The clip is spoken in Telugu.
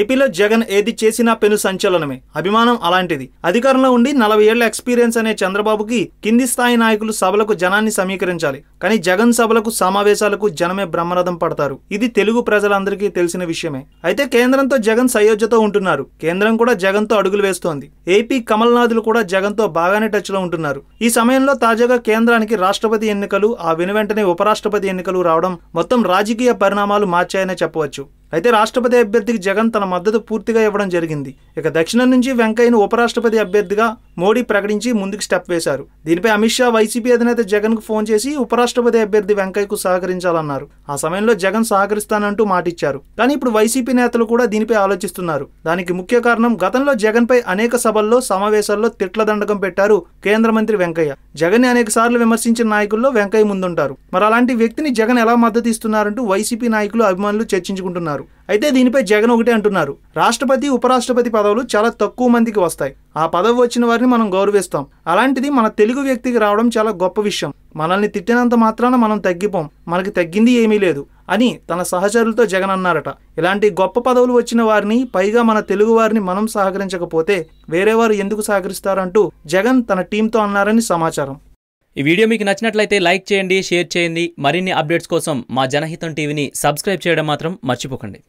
ఏపీలో జగన్ ఏది చేసినా పెను సంచలనమే అభిమానం అలాంటిది అధికారంలో ఉండి నలభై ఏళ్ల ఎక్స్పీరియన్స్ అనే చంద్రబాబుకి కింది స్థాయి నాయకులు సభలకు జనాన్ని సమీకరించాలి కానీ జగన్ సభలకు సమావేశాలకు జనమే బ్రహ్మరథం పడతారు ఇది తెలుగు ప్రజలందరికీ తెలిసిన విషయమే అయితే కేంద్రంతో జగన్ సయోధ్యతో ఉంటున్నారు కేంద్రం కూడా జగన్తో అడుగులు వేస్తోంది ఏపీ కమల్నాథులు కూడా జగన్తో బాగానే టచ్లో ఉంటున్నారు ఈ సమయంలో తాజాగా కేంద్రానికి రాష్ట్రపతి ఎన్నికలు ఆ వెనువెంటనే ఉపరాష్ట్రపతి ఎన్నికలు రావడం మొత్తం రాజకీయ పరిణామాలు మార్చాయనే చెప్పవచ్చు అయితే రాష్ట్రపతి అభ్యర్థికి జగన్ తన మద్దతు పూర్తిగా ఇవ్వడం జరిగింది ఇక దక్షిణం నుంచి వెంకయ్యను ఉపరాష్ట్రపతి అభ్యర్థిగా మోడీ ప్రకటించి ముందుకు స్టెప్ వేశారు దీనిపై అమిత్ షా వైసీపీ అధినేత జగన్కు ఫోన్ చేసి ఉపరాష్ట్రపతి అభ్యర్థి వెంకయ్యకు సహకరించాలన్నారు ఆ సమయంలో జగన్ సహకరిస్తానంటూ మాటిచ్చారు కానీ ఇప్పుడు వైసీపీ నేతలు కూడా దీనిపై ఆలోచిస్తున్నారు దానికి ముఖ్య కారణం గతంలో జగన్పై అనేక సభల్లో సమావేశాల్లో తిట్ల దండకం పెట్టారు కేంద్ర మంత్రి వెంకయ్య జగన్ అనేక సార్లు విమర్శించిన నాయకుల్లో వెంకయ్య ముందుంటారు మరి అలాంటి వ్యక్తిని జగన్ ఎలా మద్దతు ఇస్తున్నారంటూ వైసీపీ నాయకులు అభిమానులు చర్చించుకుంటున్నారు అయితే దీనిపై జగన్ ఒకటే అంటున్నారు రాష్ట్రపతి ఉపరాష్ట్రపతి పదవులు చాలా తక్కువ మందికి వస్తాయి ఆ పదవి వచ్చిన వారిని మనం గౌరవిస్తాం అలాంటిది మన తెలుగు వ్యక్తికి రావడం చాలా గొప్ప విషయం మనల్ని తిట్టినంత మాత్రాన మనం తగ్గిపోం మనకి తగ్గింది ఏమీ లేదు అని తన సహచరులతో జగన్ అన్నారట ఇలాంటి గొప్ప పదవులు వచ్చిన వారిని పైగా మన తెలుగు వారిని మనం సహకరించకపోతే వేరే వారు ఎందుకు సహకరిస్తారంటూ జగన్ తన టీంతో అన్నారని సమాచారం ఈ వీడియో మీకు నచ్చినట్లయితే లైక్ చేయండి షేర్ చేయండి మరిన్ని అప్డేట్స్ కోసం మా జనహితం టీవీని సబ్స్క్రైబ్ చేయడం మాత్రం మర్చిపోకండి